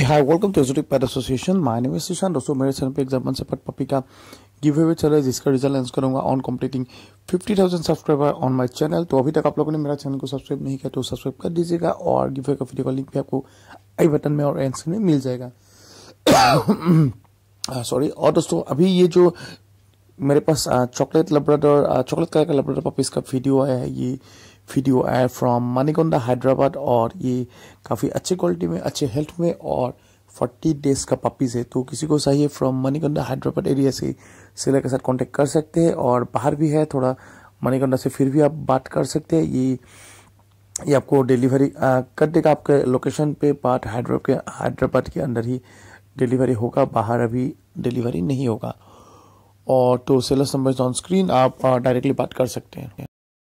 hi welcome to exotic pet association my name is Sushant दोस्तों मेरे channel पे exam से पट पपी का गिव अवे चल रहा है जिसका रिजल्ट अनाउंस करूंगा on completing 50,000 subscriber on my channel तो अभी तक आप लोगों ने मेरा चैनल को सब्सक्राइब नहीं किया तो सब्सक्राइब कर दीजिएगा और गिव अवे का वीडियो का लिंक भी आपको आई बटन में और एंड में मिल जाएगा सॉरी uh, और दोस्तों अभी ये जो मेरे पास चॉकलेट लब्राडोर चॉकलेट कलर का लब्राडोर पपी इसका वीडियो आया है ये वीडियो आया फ्रॉम मानिकोंडा हैदराबाद और ये काफ़ी अच्छे क्वालिटी में अच्छे हेल्थ में और फोर्टी डेज का पपीज़ है तो किसी को चाहिए फ्रॉम मनीकंडा हैदराबाद एरिया से सेलर के साथ कांटेक्ट कर सकते हैं और बाहर भी है थोड़ा मनीकंडा से फिर भी आप बात कर सकते हैं ये ये आपको डिलीवरी कर देगा आपके लोकेशन पे बात हैदराबाद के हैदराबाद के अंदर ही डिलीवरी होगा बाहर अभी डिलीवरी नहीं होगा और तो सेलर नंबर ऑन स्क्रीन आप डायरेक्टली बात कर सकते हैं